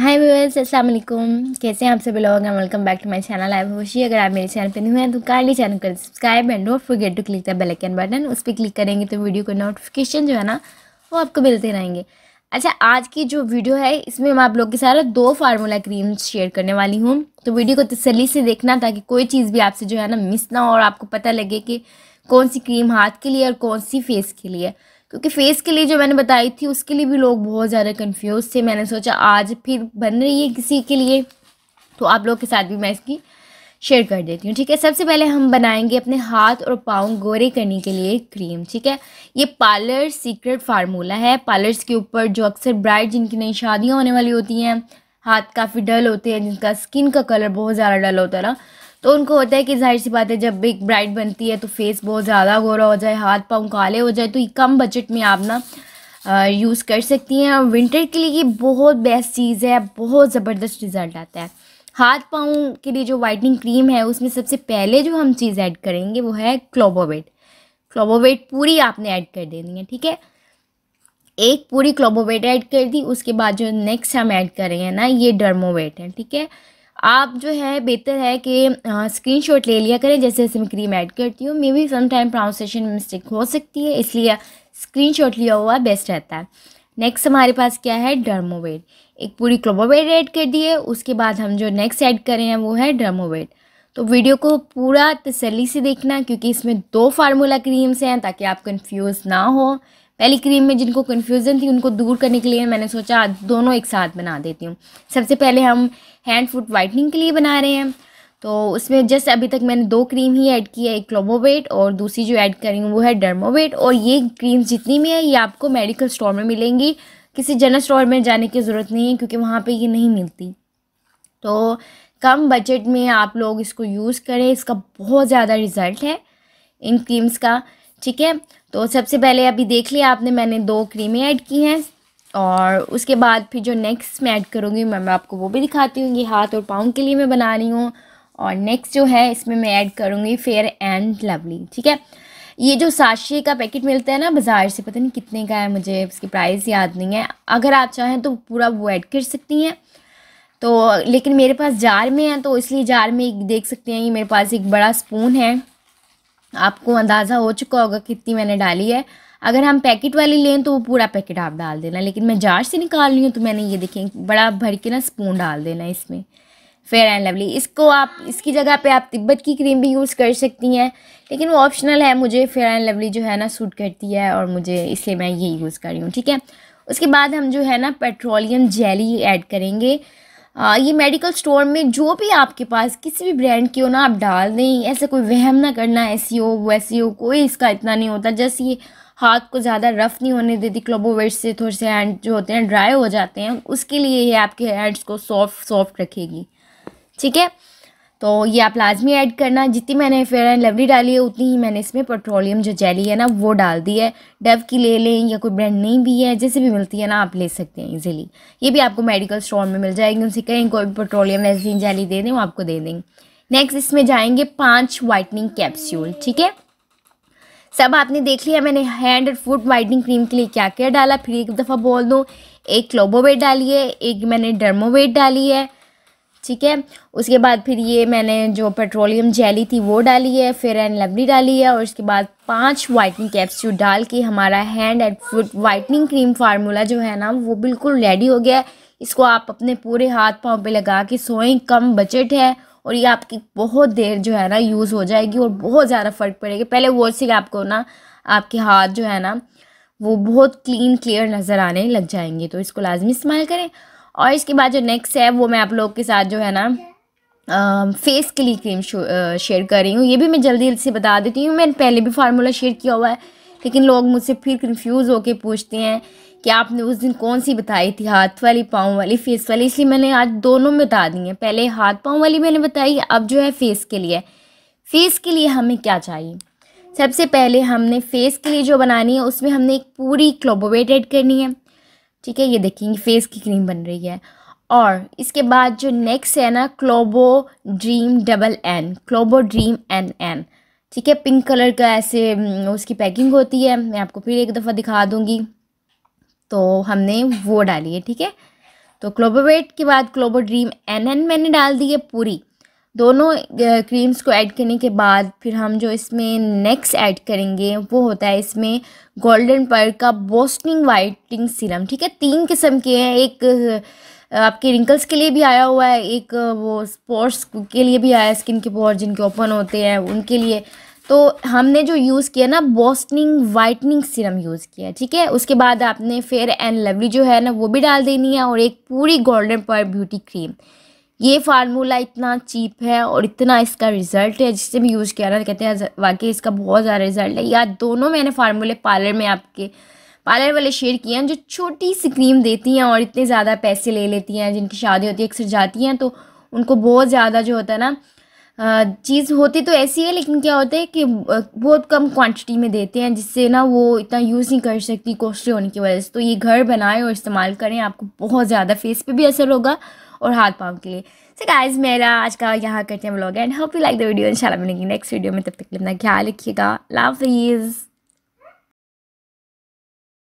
हाय viewers अस्सलाम वालेकुम कैसे हैं आप सभी लोग welcome back to my channel आई होशी अगर आप मेरे चैनल पर हुए हैं तो काइंडली चैनल कर subscribe and don't forget to click the bell icon button उस पर क्लिक करेंगे तो वीडियो का नोटिफिकेशन जो है ना वो आपको मिलते रहेंगे अच्छा आज की जो वीडियो है इसमें मैं आप लोग के साथ दो फार्मूला क्रीम शेयर करने वाली हूँ तो वीडियो को तसली से देखना ताकि कोई चीज़ भी आपसे जो है ना मिस ना हो और आपको पता लगे कि कौन सी क्रीम हाथ के लिए और कौन सी फेस के लिए क्योंकि फेस के लिए जो मैंने बताई थी उसके लिए भी लोग बहुत ज़्यादा कन्फ्यूज़ थे मैंने सोचा आज फिर बन रही है किसी के लिए तो आप लोग के साथ भी मैं इसकी शेयर कर देती हूँ ठीक है सबसे पहले हम बनाएंगे अपने हाथ और पाँव गोरे करने के लिए क्रीम ठीक है ये पार्लर सीक्रेट फार्मूला है पार्लर्स के ऊपर जो अक्सर ब्राइड जिनकी नई शादियाँ होने वाली होती हैं हाथ काफ़ी डल होते हैं जिनका स्किन का कलर बहुत ज़्यादा डल होता है ना तो उनको होता है कि जाहिर सी बात है जब बिग ब्राइड बनती है तो फेस बहुत ज़्यादा गोरा हो जाए हाथ पाँव काले हो जाए तो ये कम बजट में आप ना यूज़ कर सकती हैं और विंटर के लिए ये बहुत बेस्ट चीज़ है बहुत ज़बरदस्त रिज़ल्ट आता है हाथ पाँव के लिए जो वाइटनिंग क्रीम है उसमें सबसे पहले जो हम चीज़ ऐड करेंगे वो है क्लोबोवेट क्लोबोवेट पूरी आपने ऐड कर देनी है ठीक है एक पूरी क्लोबोवेट ऐड कर दी उसके बाद जो नेक्स्ट हम ऐड करेंगे ना ये डर्मोवेट है ठीक है आप जो है बेहतर है कि स्क्रीनशॉट ले लिया करें जैसे जैसे मैं क्रीम ऐड करती हूँ मे बी समाइम प्रोनाउंसिएशन मिस्टेक हो सकती है इसलिए स्क्रीनशॉट लिया हुआ बेस्ट रहता है नेक्स्ट हमारे पास क्या है डर्मोवेट एक पूरी क्लोबोवेट ऐड कर दिए उसके बाद हम जो नेक्स्ट ऐड करें हैं वो है डर्मोवेट तो वीडियो को पूरा तसली से देखना क्योंकि इसमें दो फार्मूला क्रीम्स हैं ताकि आप कन्फ्यूज़ ना हो पहली क्रीम में जिनको कन्फ्यूज़न थी उनको दूर करने के लिए मैंने सोचा दोनों एक साथ बना देती हूँ सबसे पहले हम हैंड फुट वाइटनिंग के लिए बना रहे हैं तो उसमें जस्ट अभी तक मैंने दो क्रीम ही ऐड की है एक क्लोबोवेट और दूसरी जो ऐड करी हूँ वो है डर्मोवेट और ये क्रीम्स जितनी भी है ये आपको मेडिकल स्टोर में मिलेंगी किसी जनरल स्टोर में जाने की ज़रूरत नहीं है क्योंकि वहाँ पे ये नहीं मिलती तो कम बजट में आप लोग इसको यूज़ करें इसका बहुत ज़्यादा रिज़ल्ट है इन क्रीम्स का ठीक है तो सबसे पहले अभी देख लिया आपने मैंने दो क्रीमें ऐड की हैं और उसके बाद फिर जो नेक्स्ट मैं ऐड करूँगी मैं आपको वो भी दिखाती हूँ ये हाथ और पाँव के लिए मैं बना रही हूँ और नेक्स्ट जो है इसमें मैं ऐड करूँगी फेयर एंड लवली ठीक है ये जो साशी का पैकेट मिलता है ना बाज़ार से पता नहीं कितने का है मुझे उसकी प्राइस याद नहीं है अगर आप चाहें तो पूरा वो ऐड कर सकती हैं तो लेकिन मेरे पास जार में है तो इसलिए जार में देख सकते हैं कि मेरे पास एक बड़ा स्पून है आपको अंदाज़ा हो चुका होगा कितनी मैंने डाली है अगर हम पैकेट वाली लें तो वो पूरा पैकेट आप डाल देना लेकिन मैं जार से निकाल रही हूँ तो मैंने ये देखें बड़ा भर के ना स्पून डाल देना इसमें फेयर एंड लवली इसको आप इसकी जगह पे आप तिब्बत की क्रीम भी यूज़ कर सकती हैं लेकिन वो ऑप्शनल है मुझे फेयर एंड लवली जो है ना सूट करती है और मुझे इसलिए मैं ये यूज़ कर रही हूँ ठीक है उसके बाद हम जो है ना पेट्रोलियम जेली ऐड करेंगे आ, ये मेडिकल स्टोर में जो भी आपके पास किसी भी ब्रांड की हो ना आप डाल दें ऐसे कोई वहम ना करना ऐसी हो वैसी हो कोई इसका इतना नहीं होता जैसे ये हाथ को ज़्यादा रफ़ नहीं होने देती क्लोबोवेट से थोड़े से हैंड जो होते हैं ड्राई हो जाते हैं उसके लिए ये आपके हैंड्स को सॉफ्ट सॉफ्ट रखेगी ठीक है तो ये आप लाजमी ऐड करना जितनी मैंने फेयर एंड लवली डाली है उतनी ही मैंने इसमें पेट्रोलियम जो जेली है ना वो डाल दी है डव की ले लें या कोई ब्रांड नहीं भी है जैसे भी मिलती है ना आप ले सकते हैं इजीली ये भी आपको मेडिकल स्टोर में मिल जाएगी उनसे कहें कोई भी पेट्रोलियम वैसलिन जेली दे दें वो आपको दे देंगे नेक्स्ट इसमें जाएंगे पाँच वाइटनिंग कैप्स्यूल ठीक है सब आपने देख लिया मैंने हैंड और फुट वाइटनिंग क्रीम के लिए क्या क्या डाला फिर एक दफ़ा बोल दूँ एक क्लोबोवेट डाली है एक मैंने डर्मोवेट डाली है ठीक है उसके बाद फिर ये मैंने जो पेट्रोलियम जेली थी वो डाली है फिर एंड लवली डाली है और उसके बाद पांच वाइटनिंग कैप्सूल डाल के हमारा hand and foot whitening cream formula जो है ना वो बिल्कुल रेडी हो गया है इसको आप अपने पूरे हाथ पाँव पे लगा के सोएं कम बजट है और ये आपकी बहुत देर जो है ना यूज़ हो जाएगी और बहुत ज़्यादा फ़र्क पड़ेगा पहले वो से आपको ना आपके हाथ जो है ना वो बहुत क्लीन क्लियर नज़र आने लग जाएंगे तो इसको लाजमी इस्तेमाल करें और इसके बाद जो नेक्स्ट है वो मैं आप लोग के साथ जो है ना फेस के लिए क्रीम शेयर कर रही हूँ ये भी मैं जल्दी से बता देती हूँ मैंने पहले भी फार्मूला शेयर किया हुआ है लेकिन लोग मुझसे फिर कन्फ्यूज़ होकर पूछते हैं कि आपने उस दिन कौन सी बताई थी हाथ वाली पाँव वाली फेस वाली इसलिए मैंने आज दोनों में बता दी हैं पहले हाथ पाँव वाली मैंने बताई अब जो है फेस के लिए फेस के लिए हमें क्या चाहिए सबसे पहले हमने फेस के लिए जो बनानी है उसमें हमने एक पूरी क्लोबोवेट ऐड करनी है ठीक है ये देखेंगे फेस की क्रीम बन रही है और इसके बाद जो नेक्स्ट है ना क्लोबो ड्रीम डबल एन क्लोबो ड्रीम एन एन ठीक है पिंक कलर का ऐसे हम्म, उसकी पैकिंग होती है मैं आपको फिर एक दफ़ा दिखा दूँगी तो हमने वो डाली है ठीक है तो क्लोबोवेट के बाद क्लोबो ड्रीम एन एन मैंने डाल दी है पूरी दोनों क्रीम्स को ऐड करने के बाद फिर हम जो इसमें नेक्स्ट ऐड करेंगे वो होता है इसमें गोल्डन पर का बोस्टिंग वाइटिंग सीरम ठीक है तीन किस्म के हैं एक आपके रिंकल्स के लिए भी आया हुआ है एक वो स्पोर्ट्स के लिए भी आया है स्किन के पोर जिनके ओपन होते हैं उनके लिए तो हमने जो यूज़ किया ना बोस्टनिंग वाइटनिंग सीरम यूज़ किया ठीक है उसके बाद आपने फेयर एंड लवली जो है ना वो भी डाल देनी है और एक पूरी गोल्डन पर ब्यूटी क्रीम ये फार्मूला इतना चीप है और इतना इसका रिज़ल्ट है जिससे भी यूज़ किया ना तो कहते हैं वाकई इसका बहुत ज़्यादा रिज़ल्ट है या दोनों मैंने फार्मूले पार्लर में आपके पार्लर वाले शेयर किए हैं जो छोटी सी क्रीम देती हैं और इतने ज़्यादा पैसे ले लेती हैं जिनकी शादी होती है अक्सर जाती हैं तो उनको बहुत ज़्यादा जो होता है ना चीज़ होती तो ऐसी है लेकिन क्या होता है कि बहुत कम क्वांटिटी में देते हैं जिससे ना वो इतना यूज़ नहीं कर सकती कॉस्टली होने की वजह से तो ये घर बनाएं और इस्तेमाल करें आपको बहुत ज़्यादा फेस पे भी असर होगा और हाथ पाँव के लिए सो गाइज मेरा आज का यहाँ करते हैं blog and hope you like the video इंशाल्लाह मिलेंगे नेक्स्ट वीडियो में तब तक अपना ख्याल रखिएगा लव लाफिज़